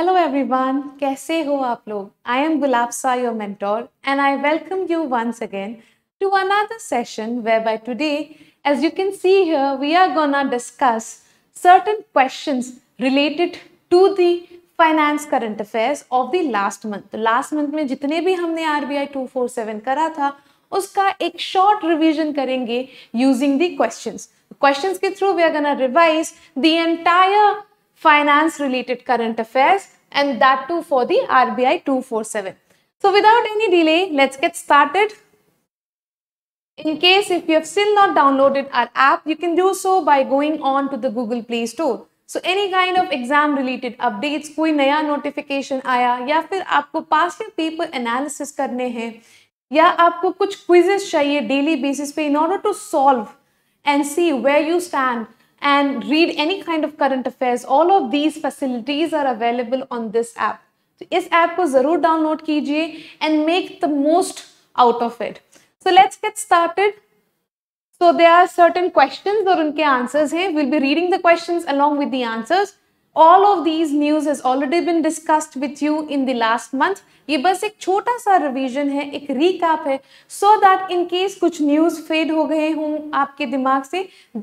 Hello everyone कैसे हो आप लोग आई एम गुलाब सा your mentor and I welcome you once again another session way by today as you can see here we are gonna discuss certain questions related to the finance current affairs of the last month तो last month में जितने भी हमने R B I two four seven करा था उसका एक short revision करेंगे यूजिंग द क्वेश्चन क्वेश्चन के through we are gonna revise the entire finance related current affairs and that too for the RBI 247. So without any delay, let's get started. In case if you have still not downloaded our app, you can do so by going on to the Google Play Store. So any kind of exam related updates, कोई नया notification आया या फिर आपको past year paper analysis करने हैं या आपको कुछ quizzes चाहिए daily basis पे in order to solve and see where you stand and read any kind of current affairs. All of these facilities are available on this app. So, this app ko zarur download kijiye and make the most out of it. So, let's get started. So, there are certain questions or unke answers here. We'll be reading the questions along with the answers all of these news has already been discussed with you in the last month ye bas ek chota sa revision hai recap so that in case kuch news fade away from hum aapke dimag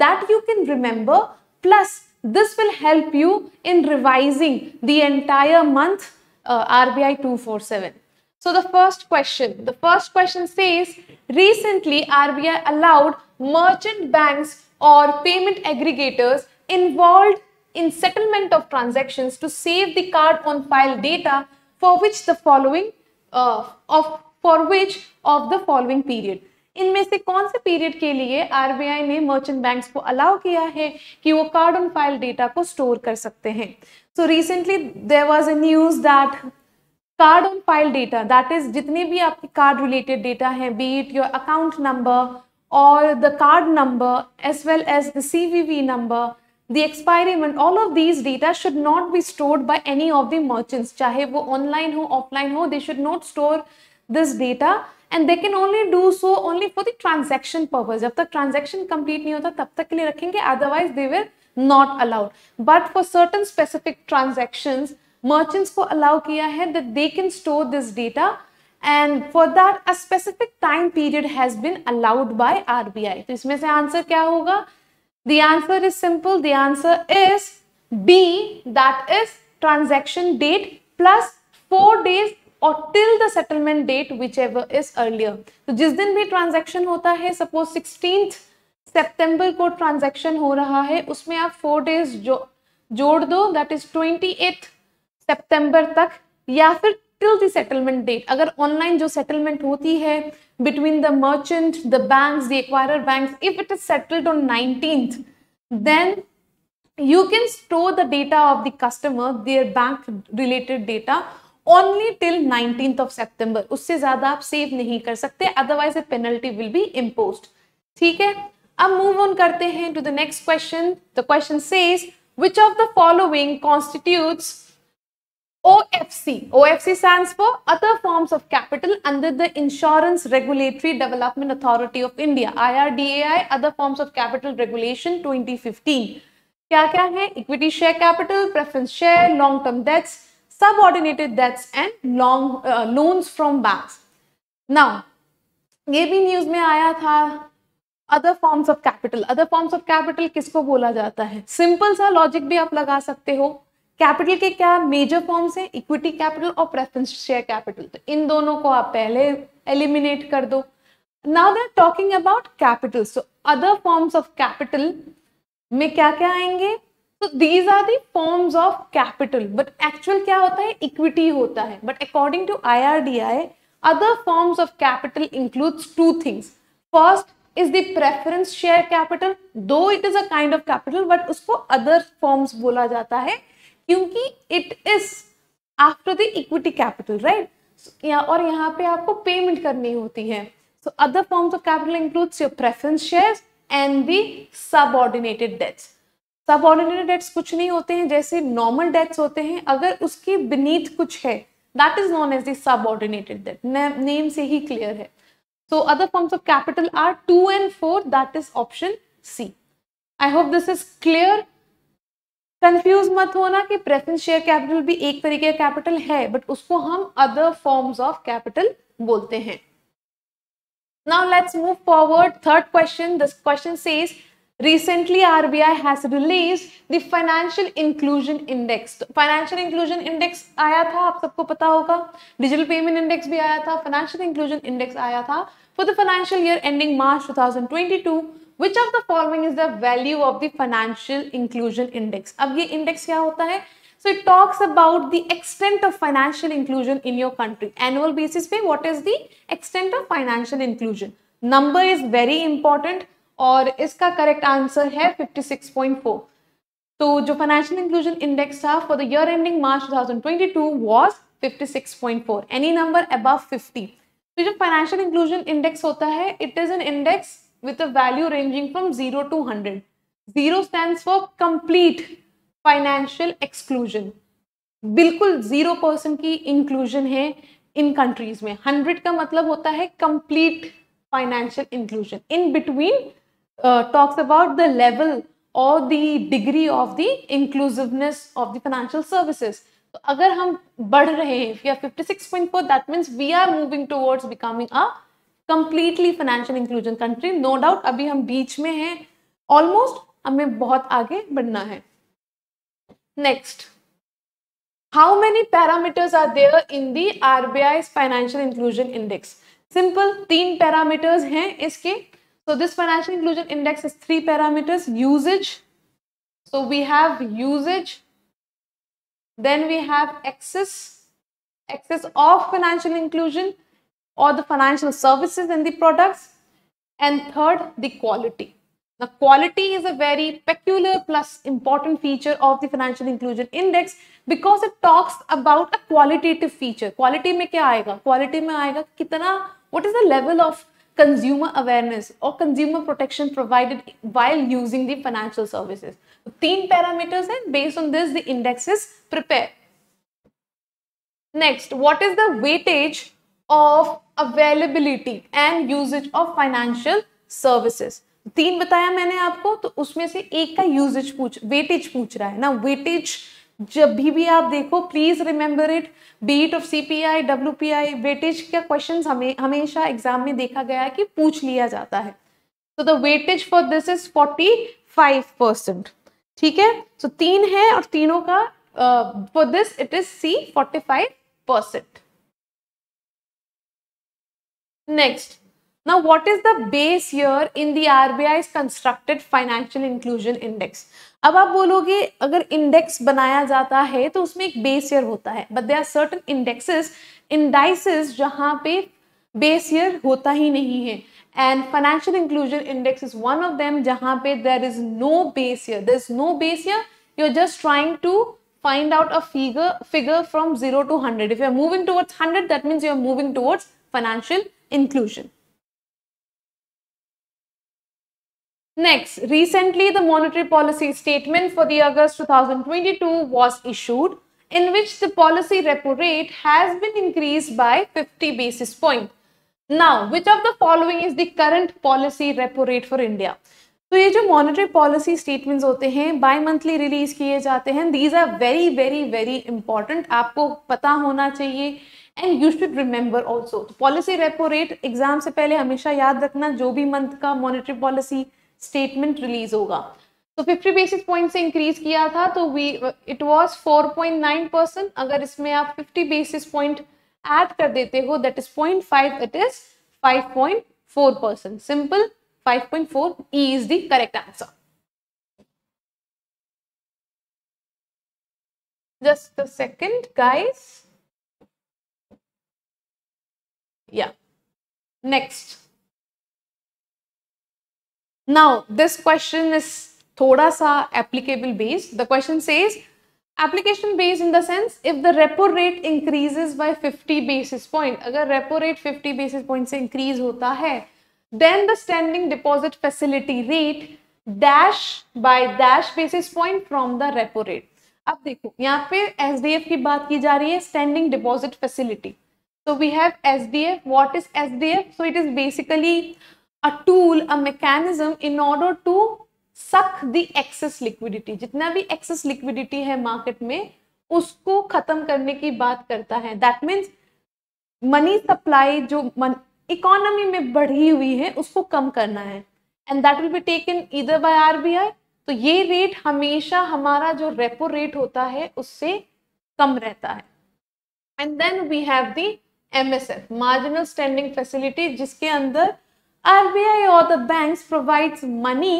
that you can remember plus this will help you in revising the entire month uh, rbi 247 so the first question the first question says recently rbi allowed merchant banks or payment aggregators involved in settlement of transactions to save the card on file data for which the following uh, of for which of the following period इनमें से कौन से period के लिए RBI ने merchant banks को allow किया है कि वो कार्ड ऑन फाइल डेटा को स्टोर कर सकते हैं so recently there was a news that card on file data that is जितने भी आपके कार्ड रिलेटेड डेटा हैं be it your account number और the card number as well as the C V V number the expiry event all of these data should not be stored by any of the merchants chahe wo online ho offline ho they should not store this data and they can only do so only for the transaction purpose jab tak transaction complete nahi hota tab tak ke liye rakhenge otherwise they were not allowed but for certain specific transactions merchants ko allow kiya hai that they can store this data and for that a specific time period has been allowed by RBI to isme se answer kya hoga The answer is simple. The answer is B, that is transaction date plus 4 days और till the settlement date whichever is earlier तो जिस दिन भी transaction होता है suppose sixteen सितंबर को transaction हो रहा है उसमें आप फोर डेज जो जोड़ दो that is twenty eighth September तक या फिर टिल द सेटलमेंट डेट अगर ऑनलाइन जो सेटलमेंट होती है between the merchant the bank their bank if it is settled on nineteen then you can store the data of the customer their bank related data only till 19th of September उससे ज्यादा आप save नहीं कर सकते otherwise a penalty will be impose ठीक है अब move on करते हैं to the next question the question says which of the following constitutes OFC. OFC stands for Other Forms of Capital under the Insurance Regulatory Development Authority of India. IRDAI, Other Forms of Capital Regulation 2015. क्या क्या है Equity share capital, preference share, long term debts, subordinated debts and long uh, loans from banks. Now, ये भी news में आया था other forms of capital. Other forms of capital किसको बोला जाता है Simple सा logic भी आप लगा सकते हो कैपिटल के क्या मेजर फॉर्म्स हैं इक्विटी कैपिटल और प्रेफरेंस शेयर कैपिटल तो इन दोनों को आप पहले एलिमिनेट कर दो now they talking about capital so other forms of capital में क्या क्या आएंगे तो these are the forms of capital but actual क्या होता है इक्विटी होता है but according to I R D I other forms of capital includes two things first is the preference share capital though it is a kind of capital but उसको other forms बोला जाता है क्योंकि it is after the equity capital right और यहाँ पे आपको payment करनी होती है so other forms of capital includes your preference shares and the subordinated debts subordinated debts कुछ नहीं होते हैं जैसे नॉर्मल डेट्स होते हैं अगर उसके बीनीथ कुछ है that is known as the subordinated debt name से ही क्लियर है so other forms of capital are two and four that is option C I hope this is clear confuse मत होना कि प्रेफरेंस शेयर कैपिटल भी एक तरीके का कैपिटल है बट उसको हम अदर फॉर्म्स ऑफ कैपिटल बोलते हैं now let's move forward third question this question says recently rbi has released the financial inclusion index financial inclusion index आया था आप सबको पता होगा digital payment index भी आया था financial inclusion index आया था for the financial year ending march 2022 which of the following is the value of the financial inclusion index अब ये इंडेक्स क्या होता है so it talks about the extent of financial inclusion in your country annual basis पे what is the extent of financial inclusion number is very important और इसका correct answer है 56.4 तो जो फाइनेंशियल इंक्लूजन इंडेक्स था for the year ending March 2022 was 56.4 any number above 50 तो जो financial inclusion index होता है it is an index with a value ranging from 0 to 100. 0 stands for complete financial exclusion बिल्कुल zero person की inclusion है इन countries में hundred का मतलब होता है complete financial inclusion in between talks about the level और the degree of the inclusiveness of the financial services अगर हम बढ़ रहे हैं we are 56.4 that means we are moving towards becoming a completely financial inclusion country no doubt अभी हम बीच में हैं ऑलमोस्ट हमें बहुत आगे बढ़ना है next how many parameters are there in the R B I financial inclusion index simple तीन पैरामीटर्स हैं इसके so this financial inclusion index is three parameters usages so we have usages then we have access access of financial inclusion or the financial services in the products. And third, the quality. Now, quality is a very peculiar plus important feature of the Financial Inclusion Index because it talks about a qualitative feature. Quality में क्या Quality में आएगा what is the level of consumer awareness or consumer protection provided while using the financial services. Three parameters and based on this the index is prepared. Next, what is the weightage of availability and usages of financial services तीन बताया मैंने आपको तो उसमें से एक का usage पूछ वेटेज पूछ रहा है ना वेटेज जब भी भी आप देखो please remember it beat of C P I W P I weightage का क्वेश्चन हमें हमेशा एग्जाम में देखा गया है कि पूछ लिया जाता है तो the weightage for this is forty five percent ठीक है सो तीन है और तीनों का for this it is C forty five percent Next, now what is the base year in the RBI's constructed financial inclusion index? अब आप बोलोगे अगर इंडेक्स बनाया जाता है तो उसमें एक बेस ईयर होता है but they are certain indexes indices जहाँ पे बेस ईयर होता ही नहीं है and financial inclusion index is one of them जहाँ पे there is no base year there is no base year you are just trying to find out a figure figure from 0 to 100 if you are moving towards 100 that means you are moving towards financial inclusion. Next, recently the monetary policy statement for the August 2022 was issued in which the policy repo rate has been increased by 50 basis point. Now, which of the following is the current policy repo rate for India? तो ये जो monetary policy statements होते हैं by monthly release किए जाते हैं these are very very very important आपको पता होना चाहिए and you should remember also policy repo rate exam से पहले हमेशा याद रखना जो भी मंथ का मॉनिटरी पॉलिसी स्टेटमेंट रिलीज होगा तो फिफ्टी बेसिस पॉइंट से इंक्रीज किया था तो we it was four point nine percent अगर इसमें आप फिफ्टी बेसिस पॉइंट एड कर देते हो that is point five it is five point four percent simple five point four E is the correct answer just a second guys Yeah. Next. Now, this question is thoda sa applicable based. The question says, application based in the sense, if the repo rate increases by 50 basis point, agar repo rate 50 basis point se increase hota hai, then the standing deposit facility rate dash by dash basis point from the repo rate. अब देखो यहाँ पे SDF की बात की जा रही है standing deposit facility So we have SDF. What is SDF? So it is basically a tool, a mechanism in order to सक दी एक्सेस लिक्विडिटी जितना भी एक्सेस लिक्विडिटी है मार्केट में उसको खत्म करने की बात करता है दैट मीन्स मनी सप्लाई जो इकोनॉमी में बढ़ी हुई है उसको कम करना है and that will be taken either by RBI तो ये रेट हमेशा हमारा जो रेपो रेट होता है उससे कम रहता है and then we have the MSF marginal standing facility जिसके अंदर RBI और the banks provides money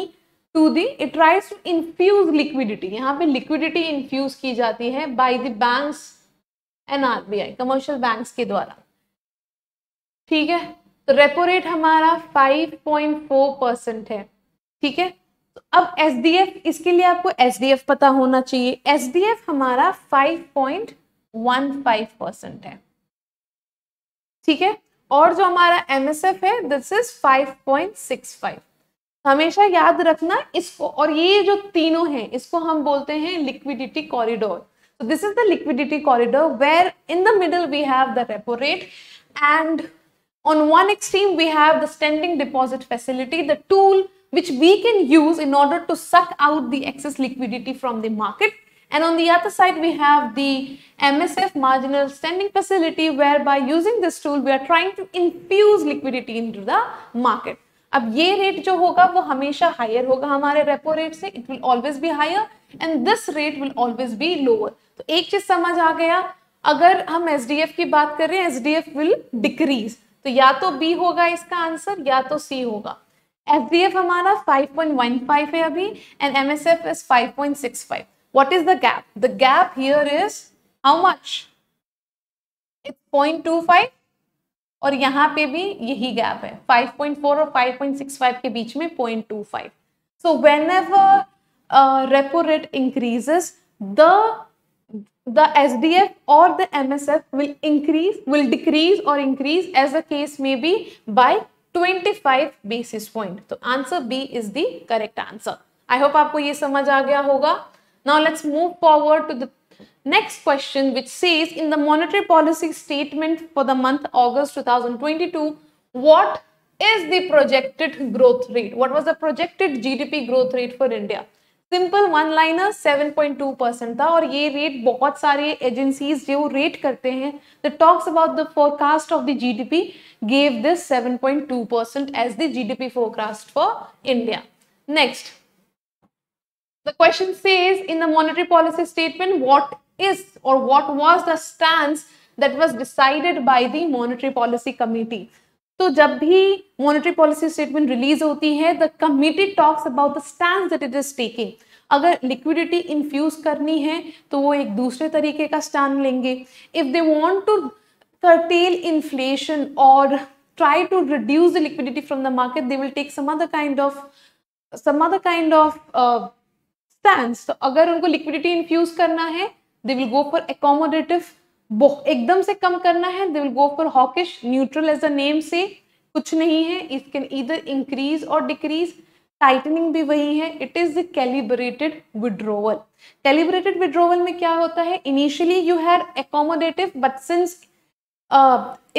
to the it tries to infuse liquidity यहाँ पे liquidity infuse की जाती है by the banks and RBI commercial banks के द्वारा ठीक है तो रेपो रेट हमारा 5.4 परसेंट है ठीक है तो अब एसडीएफ इसके लिए आपको एसडीएफ पता होना चाहिए एसडीएफ हमारा 5.15 परसेंट है ठीक है और जो हमारा एम एस एफ है this is five point six five हमेशा याद रखना इसको और ये जो तीनों हैं इसको हम बोलते हैं लिक्विडिटी कॉरिडोर तो this is the liquidity corridor where in the middle we have the repo rate and on one extreme we have the standing deposit facility the tool which we can use in order to suck out the excess liquidity from the market And on the other side, we have the MSF marginal standing facility where by using this tool, we are trying to infuse liquidity into the market. अब ये rate जो होगा वो हमेशा higher होगा हमारे repo rate से it will always be higher and this rate will always be lower तो एक चीज समझ आ गया अगर हम एस की बात कर रहे हैं एस विल डिक्रीज तो या तो बी होगा इसका आंसर या तो सी होगा एफ हमारा 5.15 है अभी and M S F is 5.65 What is the gap? The gap here is how much? It's 0.25 और यहाँ पे भी यही गैप है 5.4 और 5.65 के बीच में 0.25. So whenever uh, repo rate increases, the the SDF or the MSF will increase, will decrease or increase as a case may be by 25 basis point. so answer b is the correct answer i hope aapko ye samajh aa gaya hoga Now let's move forward to the next question which says in the monetary policy statement for the month August 2022, what is the projected growth rate? What was the projected GDP growth rate for India? Simple one-liner, 7.2 percent था और ये rate, बहुत सारे agencies जो the करते about the forecast of the GDP gave this 7.2 percent as the GDP forecast for India. Next. the question says in the monetary policy statement what is or what was the stance that was decided by the monetary policy committee तो जब भी monetary policy statement release होती है the committee talks about the stand that it is taking अगर liquidity infuse करनी है तो वो एक दूसरे तरीके का स्टैंड लेंगे if they want to curtail inflation और try to reduce the liquidity from the market they will take some other kind of some other kind of plan तो अगर उनको लिक्विडिटी इन्फ्यूज करना है they will go for accommodative एकदम से कम करना है they will go for hawkish neutral as a name से कुछ नहीं है इट कैन इधर इंक्रीज और डिक्रीज टाइटनिंग भी वही है it is the calibrated withdrawal calibrated withdrawal में क्या होता है initially you have accommodative but since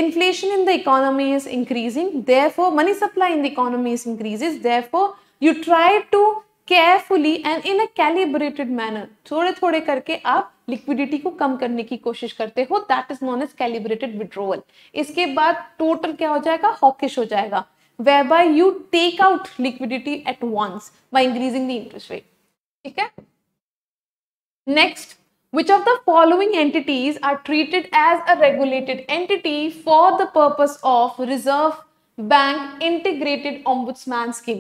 inflation in the economy is increasing therefore money supply in the economy is increases therefore you try to carefully and in a calibrated manner थोड़े थोड़े करके आप liquidity को कम करने की कोशिश करते हो that is known as calibrated withdrawal इसके बाद टोटल क्या हो जाएगा हॉकिश हो जाएगा whereby you take out liquidity at once by increasing the interest rate ठीक है next which of the following entities are treated as a regulated entity for the purpose of reserve bank integrated ombudsman scheme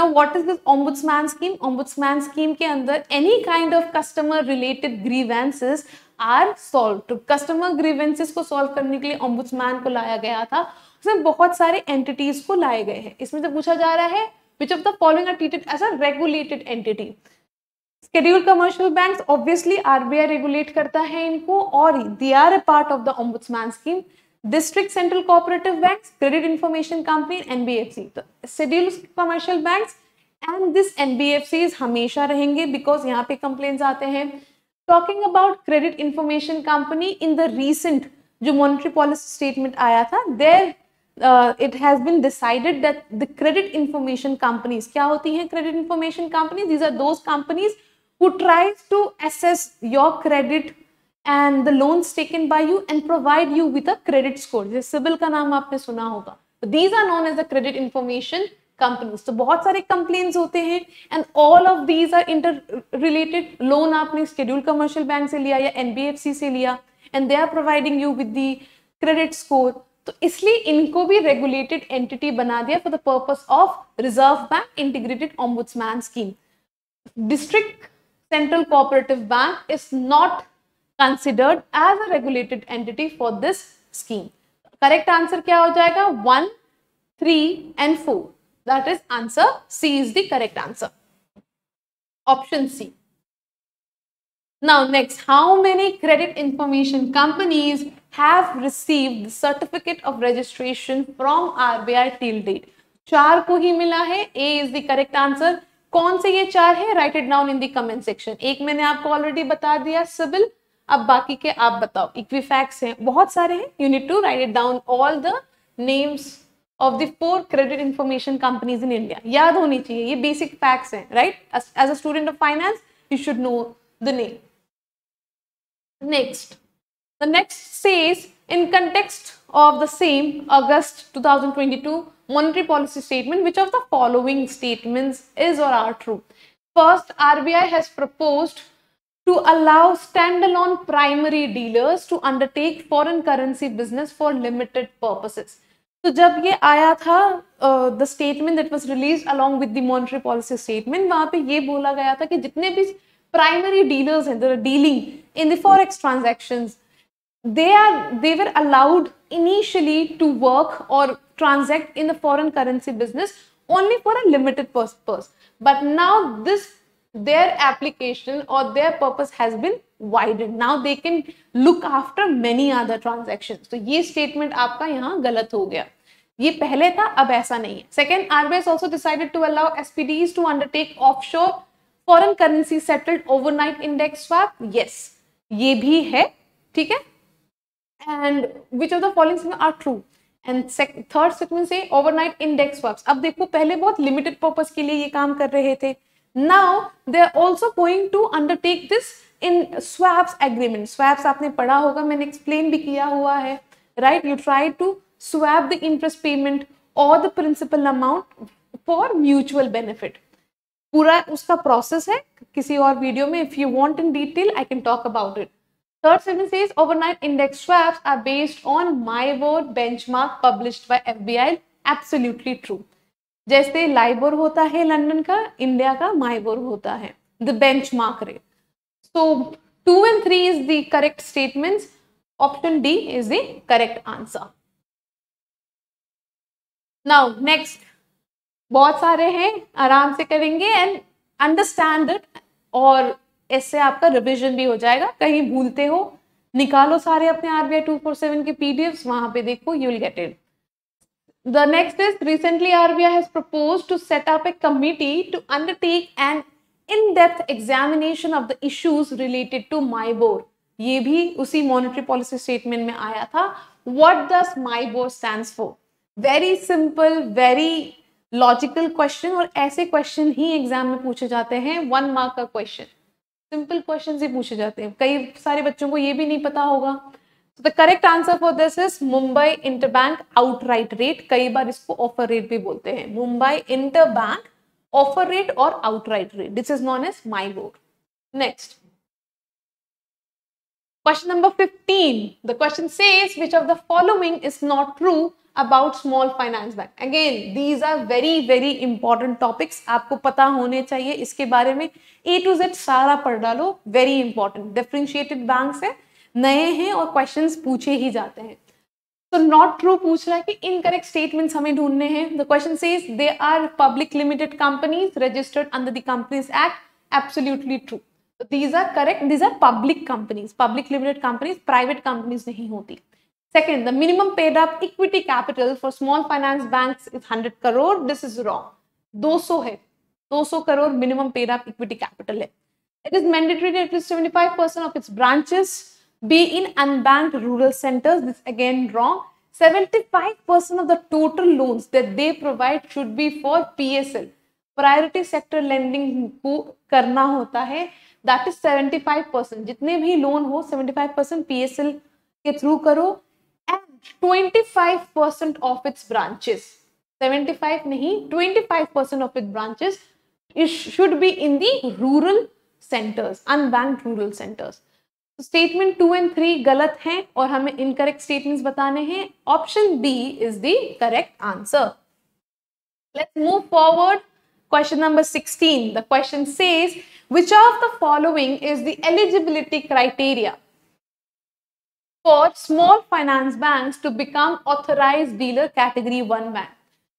Now, what is this ombudsman scheme? Ombudsman scheme के अंदर any kind of customer related grievances are solve तो customer grievances को सॉल्व करने के लिए ombudsman को लाया गया था उसमें बहुत सारे एंटिटीज को लाए गए हैं इसमें से पूछा जा रहा है which of the following are treated as a regulated entity scheduled commercial banks obviously RBI regulate करता है इनको और they are a part of the ombudsman scheme district central cooperative banks credit information company NBFC तो scheduled commercial banks and this NBFC हमेशा रहेंगे because यहाँ पे complain आते हैं talking about credit information company in the recent जो monetary policy statement आया था there it has been decided that the credit credit companies क्या होती हैं credit information companies these are those companies who tries to assess your credit and the loans taken by you and provide you with a credit score. जैसे CIBIL का नाम आपने सुना होगा These are known as the credit information companies. So, बहुत सारे complaints होते हैं and all of these are interrelated. Loan आपने scheduled commercial bank से लिया या NBFC से लिया and they are providing you with the credit score. तो इसलिए इनको भी regulated entity बना दिया for the purpose of reserve bank integrated ombudsman scheme district central cooperative bank is considered as a regulated entity for this scheme correct answer क्या हो जाएगा one three and four that is answer C is the correct answer option C. Now next, how many credit information companies have received the certificate of registration from RBI till date? चार को ही मिला है A is the correct answer. कौन से ये चार है Write it down in the comment section. एक मैंने आपको already बता दिया सिबिल अब बाकी के आप बताओ इक्विफैक्स हैं बहुत सारे हैं you need to write it down all the names of the four credit information companies in India याद होनी चाहिए ये बेसिक फैक्ट्स हैं right as a student of finance you should know the name next the next says in context of the same August 2022 thousand policy statement which of the following statements is और are true first R has proposed to allow standalone primary dealers to undertake foreign currency business for limited purposes. So, जब ये आया था the statement that was released along with the monetary policy statement, वहां पे ये बोला गया था कि जितने भी प्राइमरी डीलर्स हैं there dealing in the forex transactions they are they were allowed initially to work or transact in the foreign currency business only for a limited purpose but now this their application or their purpose has been widened now they can look after many other transactions तो ये statement आपका यहाँ गलत हो गया ये पहले था अब ऐसा नहीं है second RBI also decided to allow SPDs to undertake offshore foreign currency settled overnight index swap yes ये भी है ठीक है and which of the following are true and third statement से ओवरनाइट इंडेक्स स्वैप्स अब देखो पहले बहुत लिमिटेड पर्पज के लिए ये काम कर रहे थे now they are also going to undertake this in swaps agreement swaps आपने पढ़ा होगा मैंने explain भी किया हुआ right you try to swap the interest payment or the principal amount for mutual benefit pura uska process है किसी video, video if you want in detail I can talk about it Third sentence says overnight index swaps are based on word benchmark published by FBI. Absolutely true. जैसे LIBOR होता है London का India का MIBOR होता है the benchmark rate so two and three is the correct statement option D is the correct answer now next बहुत सारे हैं आराम से करेंगे एंड अंडरस्टैंड और इससे आपका रिविजन भी हो जाएगा कहीं भूलते हो निकालो सारे अपने आर टू फोर सेवन के पी डी एफ पे देखो you will get it The next is recently RBI has proposed to set up a committee to undertake an in-depth examination of the issues related to MIBOR. ये भी उसी monetary policy statement में आया था what does MIBOR stands for very simple very logical question और ऐसे question ही exam में पूछे जाते हैं वन मार्क का क्वेश्चन सिंपल क्वेश्चन ही पूछे जाते हैं कई सारे बच्चों को ये भी नहीं पता होगा तो the correct answer for this is Mumbai interbank outright rate कई बार इसको ऑफर रेट भी बोलते हैं मुंबई इंटरबैंक ऑफर रेट और outright rate this is known as MIBOR next Question number 15. The question says, which of the following is not true about small finance bank? Again, these are very, very important topics. आपको पता होने चाहिए इसके बारे में A to Z सारा पढ़ डालो. Very important. Differentiated banks है. नए हैं और क्वेश्चन पूछे ही जाते हैं तो नॉट ट्रू पूछ रहा है कि इनकरेक्ट स्टेटमेंट्स हमें ढूंढने हैं the question says they are public limited companies registered under the companies act absolutely true these are correct these are public companies public limited companies private companies नहीं होती second the minimum paid up equity capital for small finance bank is hundred crore this is wrong दो सौ है दो सौ crore minimum paid up equity capital है it is mandatory at least seventy five percent of its branches be in unbanked rural centers. This again wrong. 75% of the total loans that they provide should be for PSL. Priority sector lending को करना होता है that is 75 percent जितने भी loan हो 75 percent P K through करो and 25 percent of its branches 75 नहीं 25 percent of it branches it should be in the rural centres unbanked rural centres statement two and three गलत है और हमें incorrect statement बताने हैं option B is the correct answer let's move forward question number 16 the question says which of the following is the eligibility criteria for small finance bank to become authorise dealer category one bank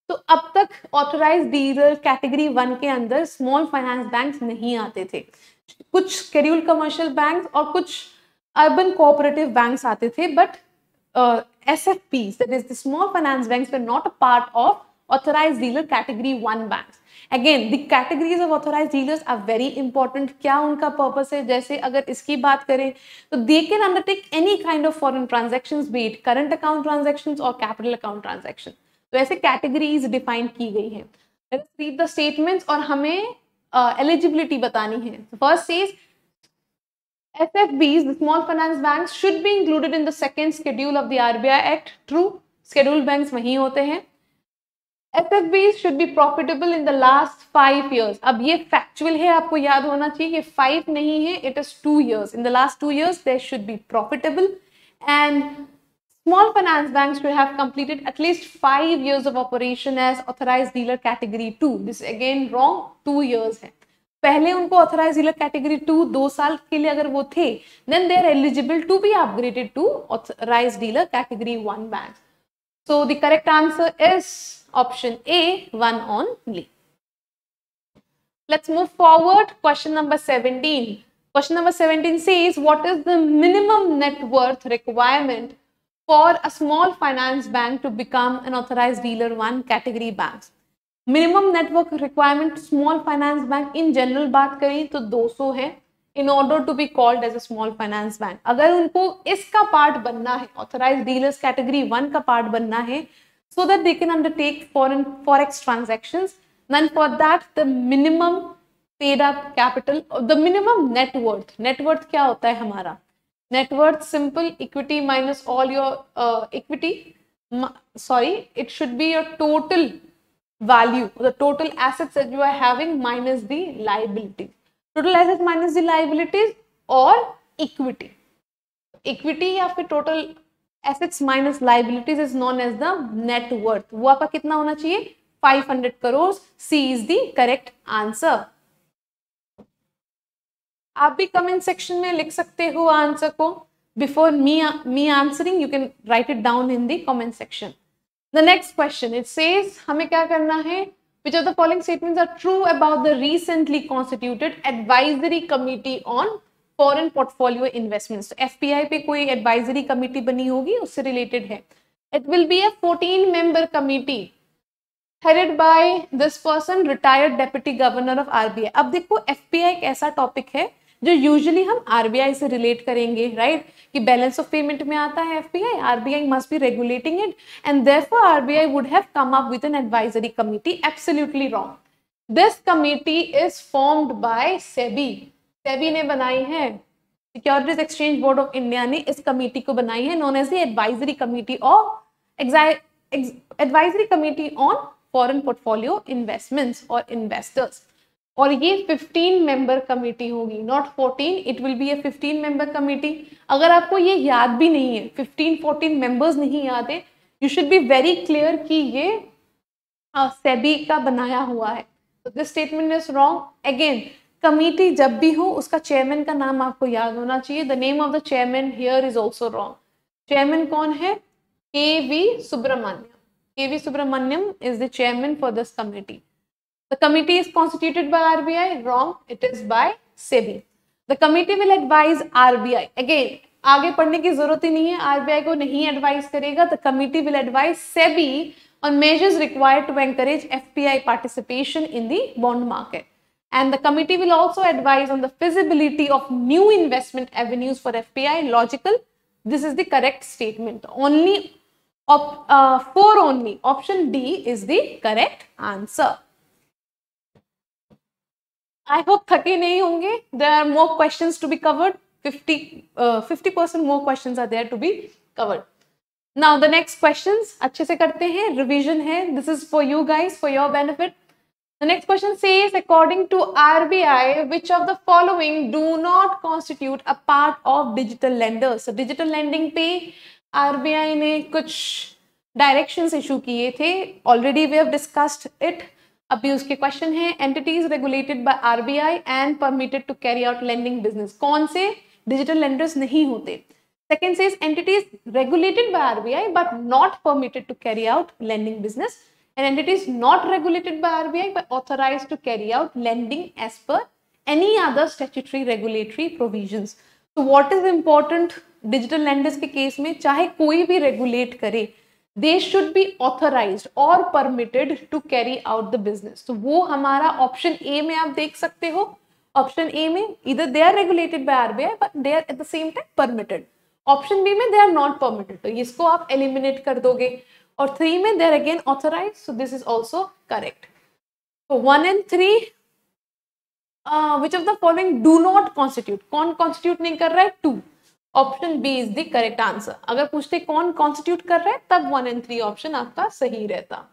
तो अब तक authorise dealer category one के अंदर small finance bank नहीं आते थे कुछ केड्यूल commercial bank और कुछ अर्बन कोऑपरेटिव बैंक आते थे but S F B is the small finance bank not a part of authorise dealer category one bank again the categories of authorise dealers are very important क्या उनका purpose है जैसे अगर इसकी बात करें तो they can undertake any kind of foreign transaction be it current account transaction और कैपिटल अकाउंट ट्रांजेक्शन तो ऐसे कैटेगरीज डिफाइन की गई है स्टेटमेंट और हमें eligibility batani hai so first says SFBs, the small finance banks, should be included in the second schedule of the RBI Act. True, scheduled banks वही होते हैं SFBs should be profitable in the last five years. अब ये factual है आपको याद होना चाहिए ये five नहीं है it is two years. In the last two years they should be profitable and Small finance banks should have completed at least five years of operation as authorized dealer category 2. This again wrong, two years है. पहले उनको authorise dealer category to दो साल के लिए अगर वो थे then they are eligible to be upgraded to authorise dealer category one bank so the correct answer is option A one only let's move forward question number 17 question number 17 says what is the minimum net worth requirement for a small finance bank to become an authorized dealer one category banks. Minimum network requirement small finance bank in general बात करें तो 200 है in order to be called as a small finance bank अगर उनको इसका part बनना है authorise dealers category one का पार्ट बनना है so that they can undertake foreign forex transaction then for that the minimum paid up capital the minimum net worth net worth क्या होता है हमारा net worth simple equity minus all your equity sorry it should be your total value the total assets you are having minus the liabilities total assets minus the liabilities और equity equity या फिर total assets minus liabilities is known as the net worth वो आपका कितना होना चाहिए 500 crore C is the correct answer आप भी कमेंट सेक्शन में लिख सकते हो आंसर को before me me answering you can write it down in the comment section the next question it says हमें क्या करना है which are the following statement are true about the recently constituted advisory committee on foreign portfolio investment F P I पे कोई एडवाइजरी कमिटी बनी होगी उससे रिलेटेड है it will be a fourteen member committee headed by this person retired deputy governor of are B I अब देखो एफ पी आई एक ऐसा टॉपिक है जो यूजुअली हम आरबीआई से रिलेट करेंगे राइट right? कि बैलेंस ऑफ पेमेंट में आता है FPI RBI must be regulating it and therefore RBI would have come up with an advisory committee absolutely wrong this committee is formed by SEBI SEBI ने बनाई है securities exchange board of India ने इस कमेटी को बनाई है known as the advisory committee of advisory committee on foreign portfolio investments और इन्वेस्टर्स और ये 15 मेंबर कमेटी होगी not 14 it will be a 15 member committee अगर आपको ये याद भी नहीं है 15 14 मेंबर्स नहीं याद है you should be very clear कि ये सेबी का बनाया हुआ है this statement is wrong again committee जब भी हो उसका चेयरमैन का नाम आपको याद होना चाहिए the name of the chairman here is also wrong chairman कौन है K V Subramanian K V Subramanian is the chairman for this committee The committee is constituted by RBI. Wrong. It is by SEBI. The committee will advise RBI. Again, आगे पढ़ने की जरूरत ही नहीं है RBI को नहीं एडवाइस करेगा the committee will advise SEBI on measures required to encourage FPI participation in the bond market. And the committee will also advise on the feasibility of new investment avenues for FPI. Logical, this is the correct statement. Only op, uh, four only. Option D is the correct answer. I hope थके नहीं होंगे there are more question to be covered fifty fifty percent more question are there to be covered now the next question अच्छे से करते हैं revision है this is for you guys for your benefit The next question says, according to RBI, which of the following do not constitute a part of digital lenders? So, digital lending pe RBI ne kuch directions issue kiye the. Already we have discussed it. अब उसके question है entities regulated by RBI and permitted to carry out lending business कौन से digital lenders नहीं होते second से entities regulated by RBI but not permitted to carry out lending business and entities not regulated by RBI but authorise to carry out lending as per any other statutory regulatory provision तो what is important digital lenders के case में चाहे कोई भी regulate करे they should be authorise और permitted to carry out the business तो वो हमारा ऑप्शन ए में आप देख सकते हो ऑप्शन ए में इधर they are regulated by R B I but they are at the same time permitted option B में दे आर नॉट परमिटेड तो इसको आप एलिमिनेट कर दोगे और थ्री में they are again authorise so this is also correct one and three which of the following do not constitute कौन constitute नहीं कर रहा है two option B is the correct answer अगर पूछते कौन कॉन्स्टिट्यूट कर रहे है तब वन एंड थ्री ऑप्शन आपका सही रहता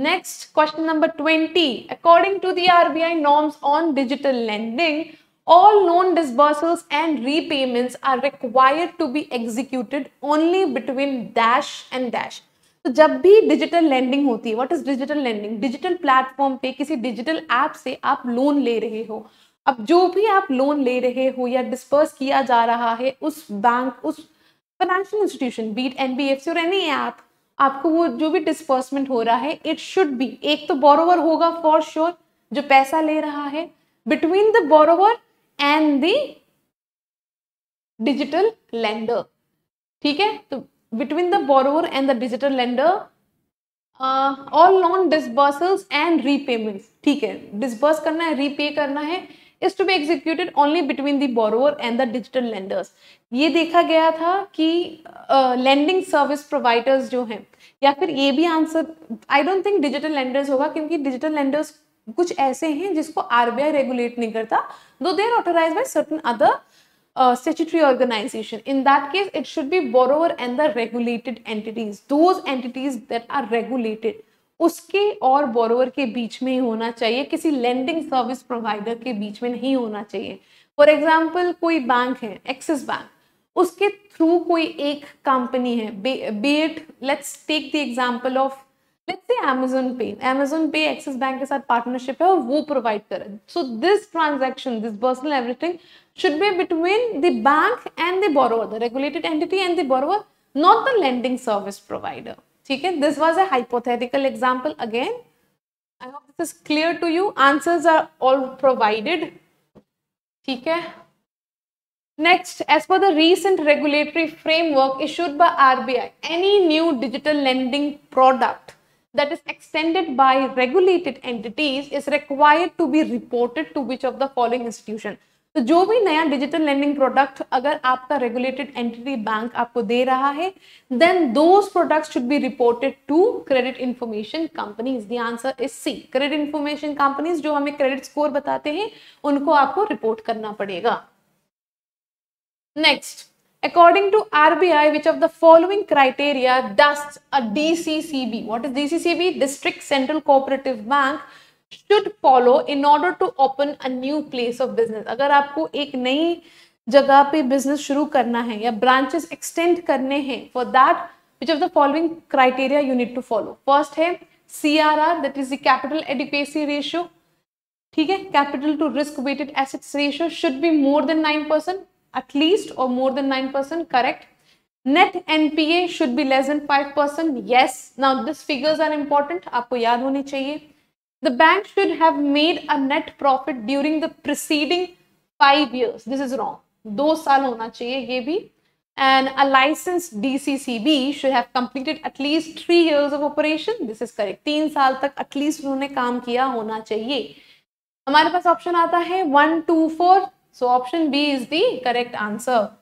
next question number twenty according to the R B I norms on digital lending all loan disbursals and repayments are required to be executed only between dash and dash तो जब भी digital lending होती है what is digital lending digital platform पे किसी digital app से आप loan ले रहे हो अब जो भी आप लोन ले रहे हो या डिस्पर्स किया जा रहा है उस बैंक उस financial institution be it N B F C और एनी ऐप आपको वो जो भी डिस्पर्समेंट हो रहा है इट शुड बी एक तो बोरोवर होगा फॉर श्योर sure, जो पैसा ले रहा है between the borrower and the digital lender ठीक है तो between the borrower and the digital lender all loan disbursals and repayments ठीक है डिसबर्स करना है रीपे करना है is to be executed only between the borrower and the digital lenders ये देखा गया था कि लैंडिंग सर्विस प्रोवाइडर्स जो हैं या फिर ये भी answer I don't think digital lenders होगा क्योंकि डिजिटल लेंडर्स कुछ ऐसे हैं जिसको आरबीआई रेगुलेट नहीं करता though they are authorise by certain other statutory organisation in that case it should be borrower and the regulated entities those entities that are regulated उसके और बोरोवर के बीच में ही होना चाहिए किसी लेंडिंग सर्विस प्रोवाइडर के बीच में नहीं होना चाहिए फॉर एग्जाम्पल कोई बैंक है एक्सिस बैंक उसके थ्रू कोई एक कंपनी है be it let's take the example of let's say Amazon pay Amazon pay Axis bank के साथ पार्टनरशिप है और वो प्रोवाइड करे so this transaction this personal everything should be between the bank and the borrower the regulated entity and the borrower not the lending service provider ठीक है was a hypothetical example. Again, I hope this is clear to you. Answers are all provided. ठीक है Next, as for the recent regulatory framework issued by RBI, any new digital lending product that is extended by regulated entities is required to be reported to which of the following institution. तो जो भी नया digital lending product अगर आपका regulated entity bank आपको दे रहा है then those product should be reported to credit information companies the answer is C credit information companies जो हमें क्रेडिट स्कोर बताते हैं उनको आपको रिपोर्ट करना पड़ेगा next according to RBI, which of the following criteria does a DCCB, what is DCCB? District Central Cooperative Bank, should follow in order to open a new place of business अगर आपको एक नई जगह पे business शुरू करना है या ब्रांचेस एक्सटेंड करने हैं for that which of the following criteria you need to follow first है C R R that is the capital adequacy ratio ठीक है capital to risk weighted assets ratio should be more than nine percent at least और more than nine percent correct net NPA should be less than five percent yes now this figures are important आपको याद होने चाहिए the bank should have made a net profit during the preceding five years. This is wrong. दो साल होना चाहिए ये भी and a licensed DCCB should have completed at least three years of operation. This is correct. तीन साल तक at least उन्होंने काम किया होना चाहिए हमारे पास option आता है two four. So option B is the correct answer. Answer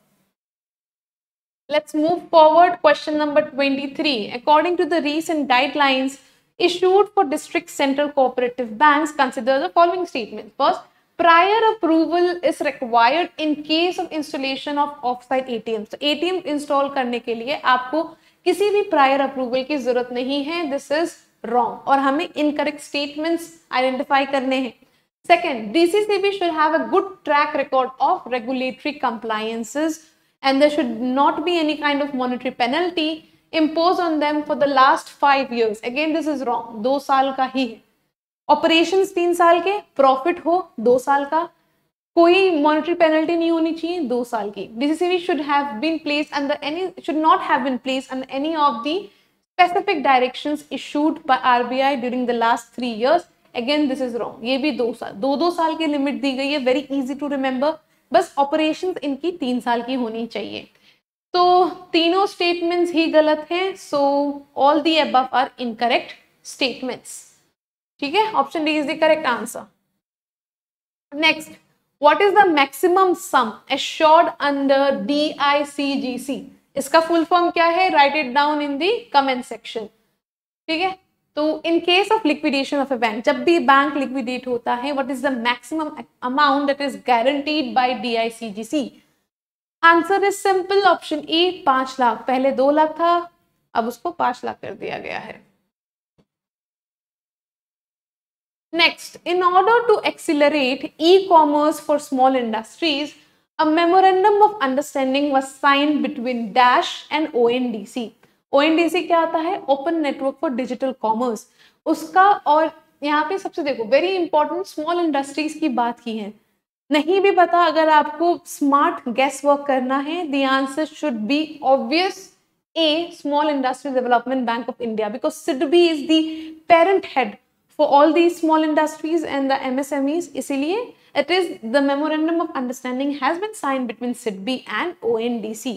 Let's move forward. Question number 23. According to the recent guidelines, issued for district central cooperative banks consider the following statements. First, prior approval is required in case of installation of offsite ATMs. So ATM install करने के लिए आपको किसी भी prior approval की जरूरत नहीं है This is wrong. और हमें incorrect statements identify करने हैं Second, DCCB should have a good track record of regulatory compliances and there should not be any kind of monetary penalty impose on them for the last five years again this is wrong दो साल का ही है operation तीन साल के profit हो दो साल का कोई मॉनिटरी पेनल्टी नहीं होनी चाहिए दो साल की DCCB should have been place under any should not have been place under any of the specific directions R B I during the last three years again this is wrong ये भी दो साल दो दो साल की लिमिट दी गई है वेरी इजी टू रिमेंबर बस ऑपरेशन इनकी तीन साल की होनी चाहिए तो तीनों स्टेटमेंट्स ही गलत हैं सो ऑल दी एब आर इनकरेक्ट स्टेटमेंट्स ठीक है option D is the correct answer next what is the maximum sum assured under D I C G C इसका फुल फॉर्म क्या है write it down in the comment section ठीक है तो in case of liquidation of a bank जब भी bank liquidate होता है what is the maximum amount that is guaranteed by DICGC answer is simple option E पांच लाख पहले दो लाख था अब उसको पांच लाख कर दिया गया है next in order to accelerate e commerce for small industries a memorandum of understanding was signed between dash and ONDC ONDC क्या आता है open network for digital commerce उसका और यहाँ पे सबसे देखो वेरी इंपॉर्टेंट स्मॉल इंडस्ट्रीज की बात की है नहीं भी पता अगर आपको स्मार्ट गैस वर्क करना है the answer should be obvious A small industrial development bank of India because SIDBI is the parent head for all the small industries and the M S M Es इसीलिए it is the memorandum of understanding has been sign between SIDBI and O N D C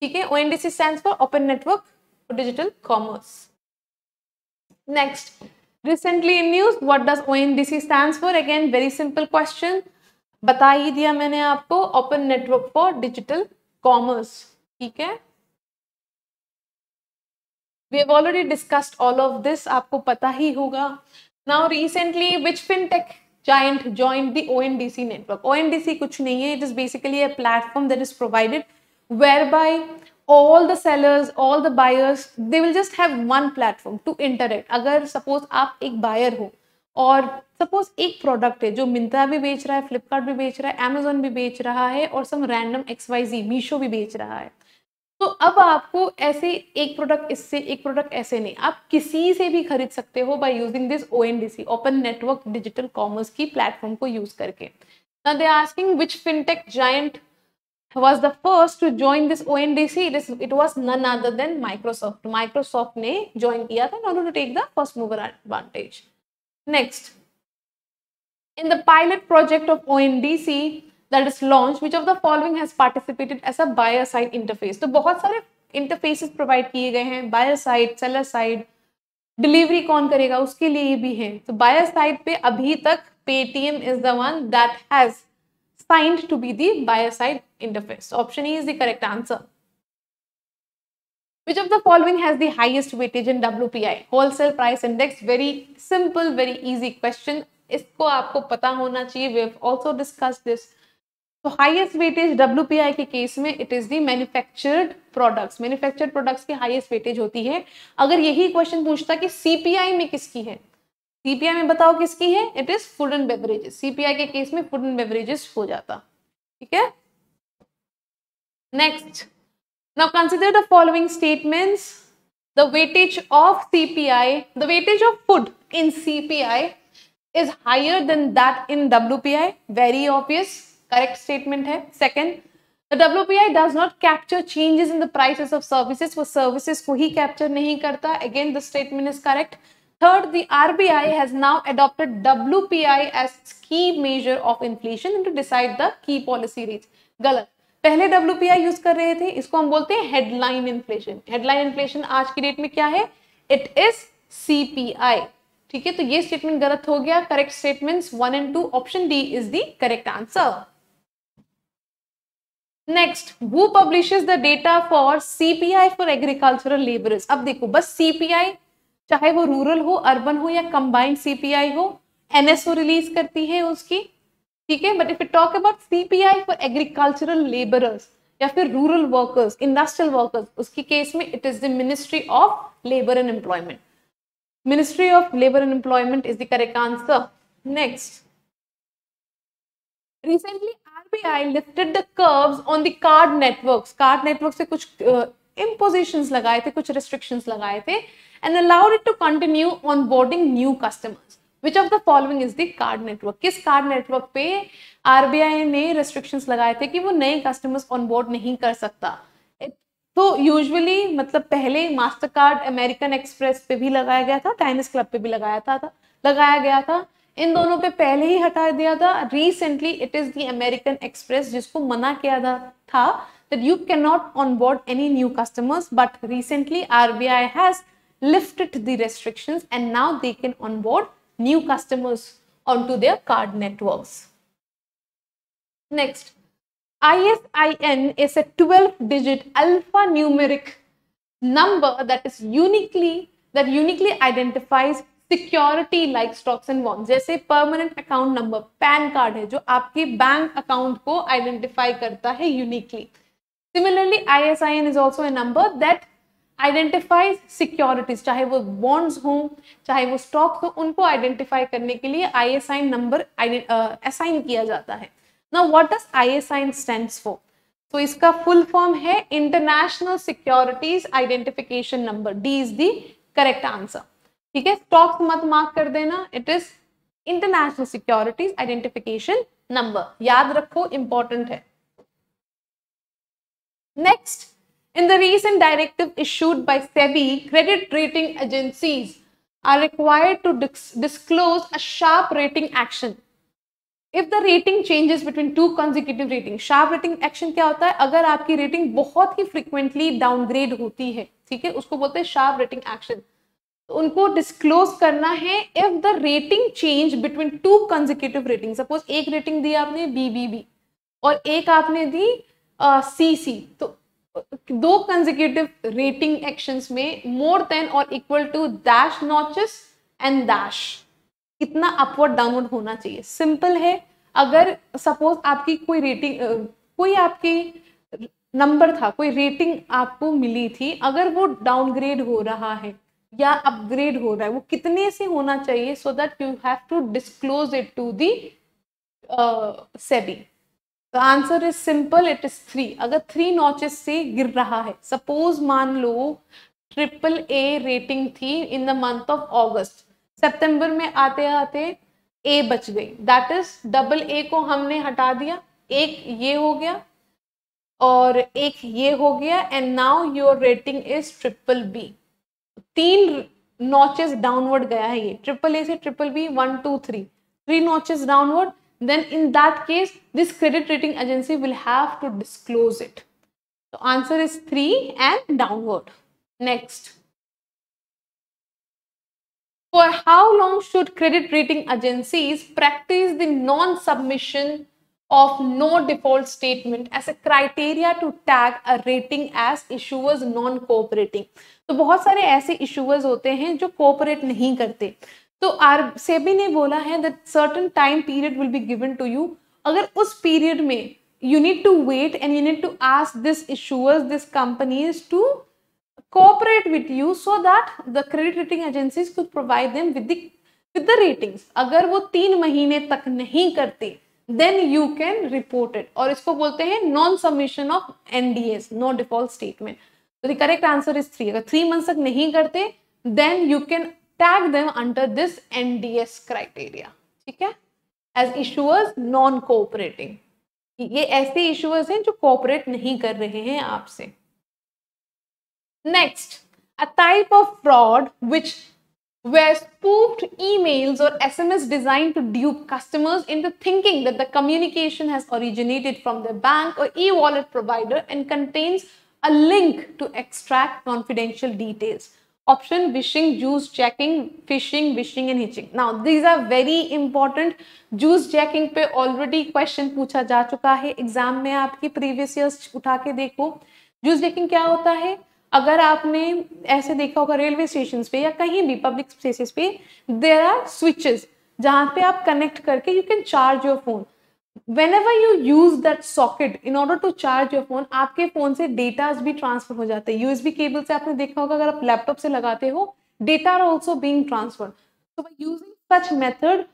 ठीक है O N D C stand for open network for digital commerce next recently in news what does O N D C stand for again very simple question बता ही दिया मैंने आपको open network for digital commerce ठीक है we have already discussed all of this आपको पता ही होगा now recently which fintech joint join the O C network O N D C कुछ नहीं है it is basically a platform that is provided where by all the sellers all the buyers they will just have one platform to interact अगर suppose आप एक buyer हो और suppose एक product है जो मिंत्रा भी बेच रहा है फ्लिपकार्ट भी बेच रहा है अमेजोन भी बेच रहा है और सम रैंडम एक्सवाइजी मीशो भी बेच रहा है तो अब आपको ऐसे एक प्रोडक्ट इससे एक प्रोडक्ट ऐसे नहीं आप किसी से भी खरीद सकते हो by using this O open network digital commerce की प्लेटफॉर्म को यूज करके they asking which fintech giant was the first join this O N D C it was none other than Microsoft Microsoft ने join किया था in order to take the first mover advantage Next, in the pilot project of ONDC that is launched, which of the following has participated as a buyer side interface? तो बहुत सारे interfaces provide किए गए हैं buyer side seller side delivery कौन करेगा उसके लिए भी है so, buyer side pe abhi tak paytm is the one that has signed to be the buyer side interface. So option E is the correct answer. Which of the following has the highest weightage in WPI? Wholesale price index. Very simple, very easy question. इसको आपको पता होना चाहिए we have also discuss this तो highest weightage WPI के case में it is the manufactured products manufactured products की highest weightage होती है अगर यही क्वेश्चन पूछता कि सीपीआई में किसकी है सीपीआई में बताओ किसकी है it is food and beverages CPI के केस में फूड एंड बेवरेजेस हो जाता ठीक है next Now consider the following statements. The weightage of CPI, the weightage of food in CPI is higher than that in WPI. Very obvious, correct statement hai. Second, the WPI does not capture changes in the prices of services. For services को ही capture नहीं करता. Again, the statement is correct. Third, the RBI has now adopted WPI as key measure of inflation and to decide the key policy rates. गलत पहले W use कर रहे थे इसको हम बोलते हैं हेडलाइन इन्फ्लेशन हेडलाइन इन्फ्लेशन आज की डेट में क्या है इट इज सीपीआई ठीक है तो ये स्टेटमेंट गलत हो गया correct statements one and two option D is the correct answer next who publishes the data for CPI for agricultural labourers अब देखो बस सीपीआई चाहे वो रूरल हो अर्बन हो या कंबाइंड सीपीआई हो एनएसओ रिलीज करती है उसकी ठीक है but if you talk about CPI for agricultural labourers या फिर रूरल वर्कर्स इंडस्ट्रियल वर्कर्स उसके केस में it is the ministry of labour and employment ministry of labour and employment is the correct answer next recently RBI lifted the curbs on the card networks card network से कुछ imposition uh, लगाए थे, कुछ restriction लगाए थे, and allowed it to continue onboarding new customers which of the following is the card network किस card network पे RBI ने रेस्ट्रिक्शंस लगाए थे कि वो नए कस्टमर्स ऑन बोर्ड नहीं कर सकता तो यूजुअली मतलब पहले मास्टर कार्ड अमेरिकन एक्सप्रेस पे भी लगाया गया था टाइम्स क्लब पे भी लगाया था, था लगाया गया था इन दोनों पे पहले ही हटा दिया था recently it is the American American express जिसको मना किया था था that you can not on board any new customers but recently I has lifted the restrictions and now they can onboard new customers onto their card networks. Next, ISIN is a 12-digit alphanumeric number that is uniquely that uniquely identifies security-like stocks and bonds. Just a permanent account number, PAN card, which your bank account ko identify karta uniquely. Similarly, ISIN is also a number that identify securities चाहे वो bonds हों चाहे वो stock हो उनको identify करने के लिए I S I number assign किया जाता है ना what does I S I stand for तो इसका फुल फॉर्म है international securities identification number D is the correct answer ठीक है स्टॉक मत मार्क कर देना it is international securities identification number याद रखो इंपॉर्टेंट है next In the recent directive issued by SEBI, credit rating agencies are required to dis disclose a sharp rating action. if the rating changes between two consecutive rating sharp rating action क्या होता है अगर आपकी rating बहुत ही frequently downgrade होती है ठीक है उसको बोलते हैं sharp rating action तो उनको डिस्क्लोज करना है if the rating change between two consecutive rating suppose एक रेटिंग दी आपने बी बी बी और एक आपने दी सी uh, सी तो दो कंजिक्यूटिव रेटिंग एक्शन में मोर देन और equal to dash notches and dash कितना अपवर्ड डाउनवर्ड होना चाहिए सिंपल है अगर सपोज आपकी कोई रेटिंग कोई आपकी नंबर था कोई रेटिंग आपको मिली थी अगर वो डाउनग्रेड हो रहा है या अपग्रेड हो रहा है वो कितने से होना चाहिए so that you have to disclose it to the SEBI answer is simple it is three अगर थ्री नॉचेस से गिर रहा है सपोज मान लो ट्रिपल ए रेटिंग थी in the month of August सितंबर में आते आते ए बच गई दैट इज डबल ए को हमने हटा दिया एक ये हो गया और एक ये हो गया and now your rating is triple B तीन नॉचेस डाउनवर्ड गया है ये ट्रिपल ए से triple B one two three three notches downward then in that case this credit rating agency will have to disclose it so answer is 3 and downward next for how long should credit rating agencies practice the non-submission of no default statement as a criteria to tag a rating as issuers non cooperating so bahut sare aise issuers hote hain jo cooperate nahi karte तो आर SEBI ने बोला है that certain time period will be given to you अगर उस period में you need to wait and you need to ask this issuers this companies to cooperate with you so that the credit rating agencies could provide them with with the ratings अगर वो तीन महीने तक नहीं करते then you can report it और इसको बोलते हैं non submission of N D S no default statement तो the correct answer is three अगर थ्री मंथ तक नहीं करते then you can tag them under this NDS criteria. okay? As issuers non-cooperating. These are issuers issuers हैं जो cooperate नहीं कर रहे हैं आपसे next a spoofed emails or SMS designed to dupe customers into thinking that the communication has originated from their bank or e-wallet provider and contains a link to extract confidential details. option wishing juice checking fishing wishing and hitching now these are very important juice checking पे already question पूछा जा चुका है exam में आपकी previous years उठा के देखो juice checking क्या होता है अगर आपने ऐसे देखा होगा रेलवे स्टेशन पे या कहीं भी पब्लिक प्लेसेस पे देर आर स्विचेस जहाँ पे आप कनेक्ट करके you can charge your phone whenever you use that socket in order to charge your phone आपके फोन से डेटा भी ट्रांसफर हो जाते हैं यूएसबी केबल से आपने देखा होगा अगर आप लैपटॉप से लगाते हो data are also being transferred so by using such method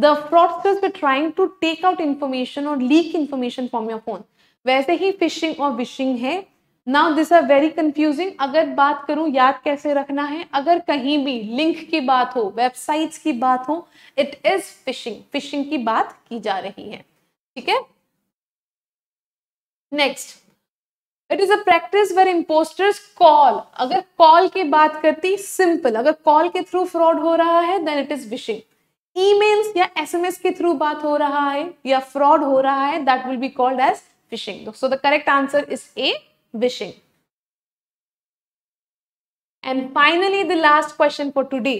the fraudsters वे trying to take out information और leak information from your phone वैसे ही फिशिंग और विशिंग है now this are very confusing अगर बात करूं याद कैसे रखना है अगर कहीं भी लिंक की बात हो वेबसाइट्स की बात हो इट इज फिशिंग फिशिंग की बात की जा रही है ठीक है next it is a practice where impostors call अगर कॉल की बात करती सिंपल अगर कॉल के थ्रू फ्रॉड हो रहा है then it is vishing emails या एसएमएस के थ्रू बात हो रहा है या फ्रॉड हो रहा है that will be called as phishing so the correct answer is A vishing and finally the last question for today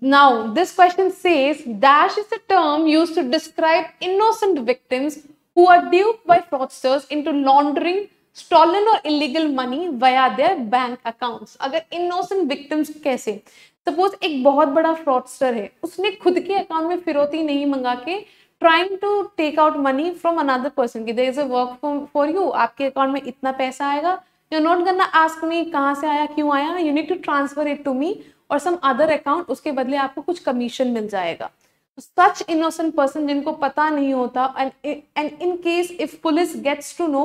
Now, this question says dash is a term used to describe innocent victims who are duped by fraudsters into laundering stolen or illegal money via their bank accounts. अगर innocent victims कैसे suppose एक बहुत बड़ा fraudster है उसने खुद के account में फिरौती नहीं मंगा के trying to take out money from another person की there is a work for you आपके अकाउंट में इतना पैसा आएगा you not gonna ask me कहाँ से आया क्यों आया you need to transfer it to me और सम अदर अकाउंट उसके बदले आपको कुछ कमीशन मिल जाएगा सच इनोसेंट पर्सन जिनको पता नहीं होता and in case if police gets to know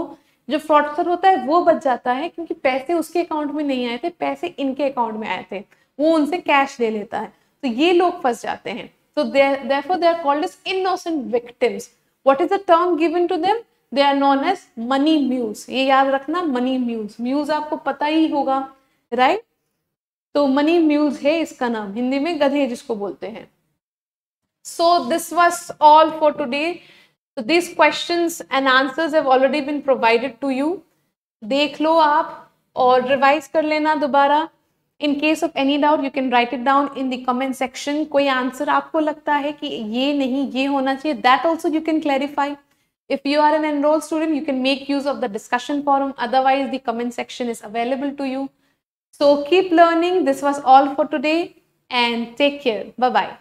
जो फ्रॉडसर होता है वो बच जाता है क्योंकि पैसे उसके अकाउंट में नहीं आए थे पैसे इनके अकाउंट में आए थे वो उनसे कैश ले लेता है तो ये लोग फंस जाते हैं तो there they are called as innocent victims what is the term given to them they are known as money mule ये याद रखना मनी म्यूज म्यूज आपको पता ही होगा राइट तो मनी म्यूज है इसका नाम हिंदी में गधे जिसको बोलते हैं so this was all for today तो this question and answers have already been provided to you देख लो आप और रिवाइज कर लेना दोबारा in case of any doubt you can write it down in the comment section कोई answer आपको लगता है कि ये नहीं ये होना चाहिए that also you can clarify if you are an enrol student you can make use of the discussion forum otherwise the comment section is available to you So keep learning. This was all for today and take care. Bye-bye.